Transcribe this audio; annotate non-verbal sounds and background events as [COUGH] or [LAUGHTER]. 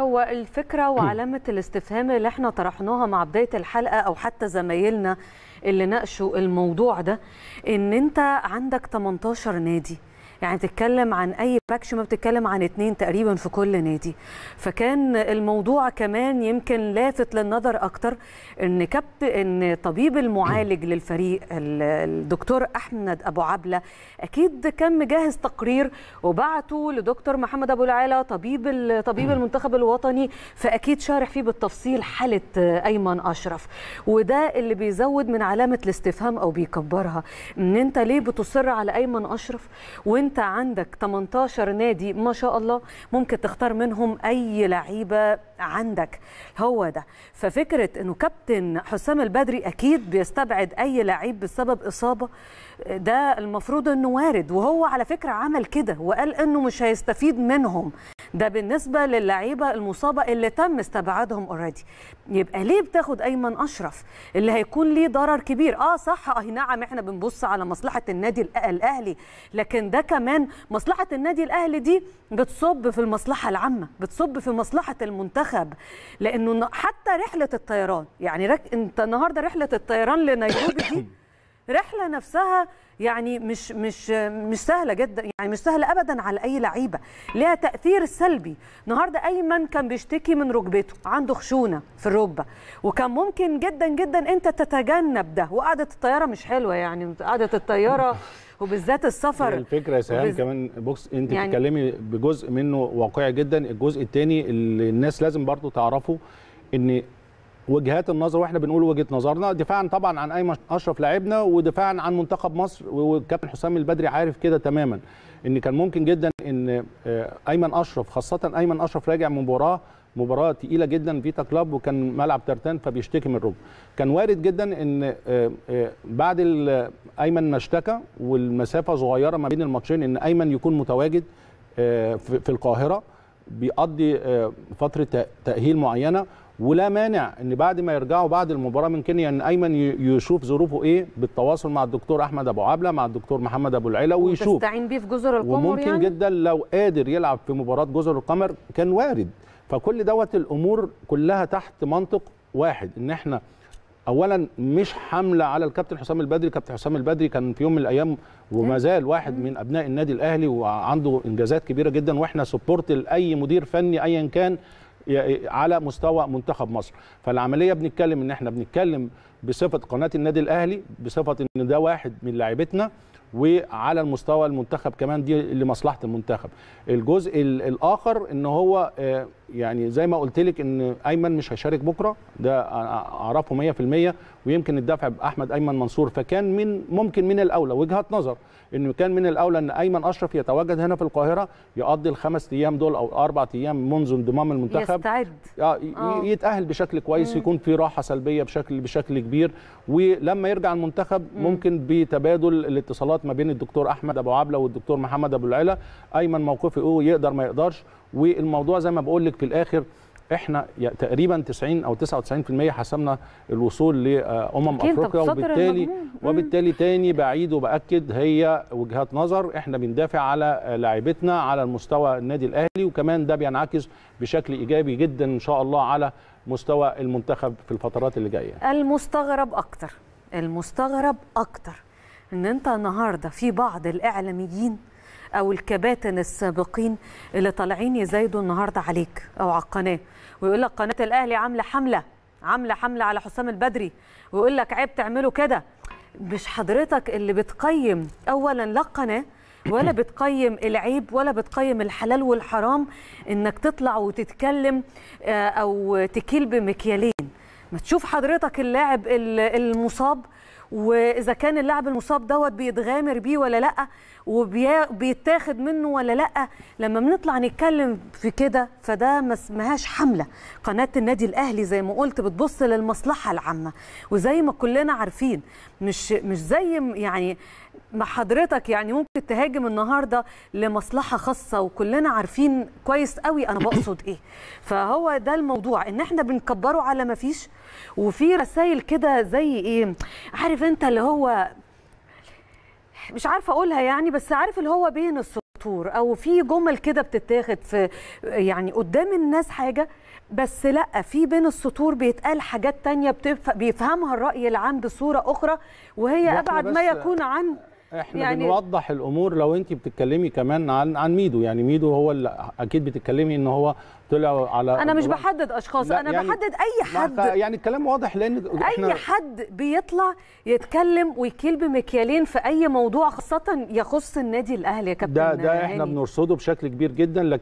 هو الفكره وعلامه الاستفهام اللي احنا طرحناها مع بدايه الحلقه او حتى زمايلنا اللي ناقشوا الموضوع ده ان انت عندك 18 نادي يعني تتكلم عن اي باكش ما بتتكلم عن اثنين تقريبا في كل نادي فكان الموضوع كمان يمكن لافت للنظر اكتر ان كبت ان طبيب المعالج للفريق الدكتور احمد ابو عبله اكيد كان مجهز تقرير وبعته لدكتور محمد ابو العاله طبيب طبيب المنتخب الوطني فاكيد شارح فيه بالتفصيل حاله ايمن اشرف وده اللي بيزود من علامه الاستفهام او بيكبرها ان انت ليه بتصر على ايمن اشرف وانت انت عندك 18 نادي ما شاء الله ممكن تختار منهم اي لعيبه عندك هو ده ففكره انه كابتن حسام البدري اكيد بيستبعد اي لعيب بسبب اصابه ده المفروض انه وارد وهو على فكره عمل كده وقال انه مش هيستفيد منهم ده بالنسبه للعيبه المصابه اللي تم استبعادهم اوريدي يبقى ليه بتاخد ايمن اشرف اللي هيكون ليه ضرر كبير اه صح اه نعم احنا بنبص على مصلحه النادي الاهلي لكن ده كمان مصلحه النادي الاهلي دي بتصب في المصلحه العامه بتصب في مصلحه المنتخب لانه حتى رحله الطيران يعني رك... انت النهارده رحله الطيران لنيروبي دي [COUGHS] الرحله نفسها يعني مش مش مش سهله جدا يعني مش سهله ابدا على اي لعيبه ليها تاثير سلبي النهارده ايمن كان بيشتكي من ركبته عنده خشونه في الركبه وكان ممكن جدا جدا انت تتجنب ده وقعده الطياره مش حلوه يعني قعده الطياره [LAUGHS] وبالذات السفر الفكره يا سهام وبز... كمان بوكس انت يعني... بتتكلمي بجزء منه واقعي جدا الجزء الثاني اللي الناس لازم برضو تعرفه ان وجهات النظر واحنا بنقول وجهه نظرنا دفاعا طبعا عن ايمن اشرف لاعبنا ودفاعا عن منتخب مصر والكابتن حسام البدري عارف كده تماما ان كان ممكن جدا ان آه، ايمن اشرف خاصه ايمن اشرف راجع من مباراه مباراه تقيله جدا فيتا كلاب وكان ملعب ترتان فبيشتكي من الركب كان وارد جدا ان آه، آه، بعد ايمن ما اشتكى والمسافه صغيره ما بين الماتشين ان ايمن يكون متواجد في القاهره بيقضي آه، فتره تاهيل معينه ولا مانع ان بعد ما يرجعوا بعد المباراه من كينيا ان ايمن يشوف ظروفه ايه بالتواصل مع الدكتور احمد ابو عبله مع الدكتور محمد ابو العلا ويشوف تستعين بيه في جزر القمر وممكن يعني؟ جدا لو قادر يلعب في مباراه جزر القمر كان وارد فكل دوت الامور كلها تحت منطق واحد ان احنا اولا مش حمله على الكابتن حسام البدري كابتن حسام البدري كان في يوم من الايام وما زال واحد من ابناء النادي الاهلي وعنده انجازات كبيره جدا واحنا سبورت لاي مدير فني ايا كان على مستوى منتخب مصر فالعمليه بنتكلم ان احنا بنتكلم بصفه قناه النادي الاهلي بصفه ان ده واحد من لاعبتنا وعلى المستوى المنتخب كمان دي لمصلحه المنتخب الجزء الاخر ان هو آه، يعني زي ما قلت لك ان ايمن مش هيشارك بكره ده اعرفه 100% ويمكن الدفع باحمد ايمن منصور فكان من ممكن من الاولى وجهه نظر انه كان من الاولى ان ايمن اشرف يتواجد هنا في القاهره يقضي الخمس ايام دول او اربع ايام منذ انضمام المنتخب يستعد آه, آه. يتاهل بشكل كويس مم. يكون في راحه سلبيه بشكل بشكل كبير ولما يرجع المنتخب مم. ممكن بتبادل الاتصالات ما بين الدكتور احمد ابو عبله والدكتور محمد ابو العلا ايمن موقفه ايه يقدر ما يقدرش والموضوع زي ما بقول لك في الاخر احنا تقريبا 90 او 99% حسمنا الوصول لامم افريقيا وبالتالي وبالتالي تاني بعيد وباكد هي وجهات نظر احنا بندافع على لاعيبتنا على المستوى النادي الاهلي وكمان ده بينعكس بشكل ايجابي جدا ان شاء الله على مستوى المنتخب في الفترات اللي جايه المستغرب اكتر المستغرب اكتر ان انت النهارده في بعض الاعلاميين او الكباتن السابقين اللي طالعين يزايدوا النهارده عليك او على القناه ويقول لك قناه الاهلي عامله حمله عامله حمله على حسام البدري ويقول لك عيب تعملوا كده مش حضرتك اللي بتقيم اولا لا القناه ولا بتقيم العيب ولا بتقيم الحلال والحرام انك تطلع وتتكلم آه، او تكيل بمكيالين ما تشوف حضرتك اللاعب المصاب واذا كان اللاعب المصاب دوت بيتغامر بيه ولا لا وبيتاخد منه ولا لا لما بنطلع نتكلم في كده فده ما اسمهاش حمله قناه النادي الاهلي زي ما قلت بتبص للمصلحه العامه وزي ما كلنا عارفين مش مش زي يعني مع حضرتك يعني ممكن تهاجم النهارده لمصلحه خاصه وكلنا عارفين كويس قوي انا بقصد ايه فهو ده الموضوع ان احنا بنكبره على ما فيش وفي رسائل كده زي ايه عارف انت اللي هو مش عارفه اقولها يعني بس عارف اللي هو بين السطور او في جمل كده بتتاخد في يعني قدام الناس حاجه بس لا في بين السطور بيتقال حاجات تانية بيفهمها الرأي العام بصورة أخرى وهي أبعد ما يكون عن احنا يعني بنوضح الامور لو انت بتتكلمي كمان عن عن ميدو يعني ميدو هو اللي اكيد بتتكلمي ان هو طلع على انا مش بحدد اشخاص انا يعني بحدد اي حد يعني الكلام واضح لان احنا اي حد بيطلع يتكلم ويكيل بمكيالين في اي موضوع خاصه يخص النادي الاهلي يا كابتن ده ده احنا بنرصده بشكل كبير جدا لكن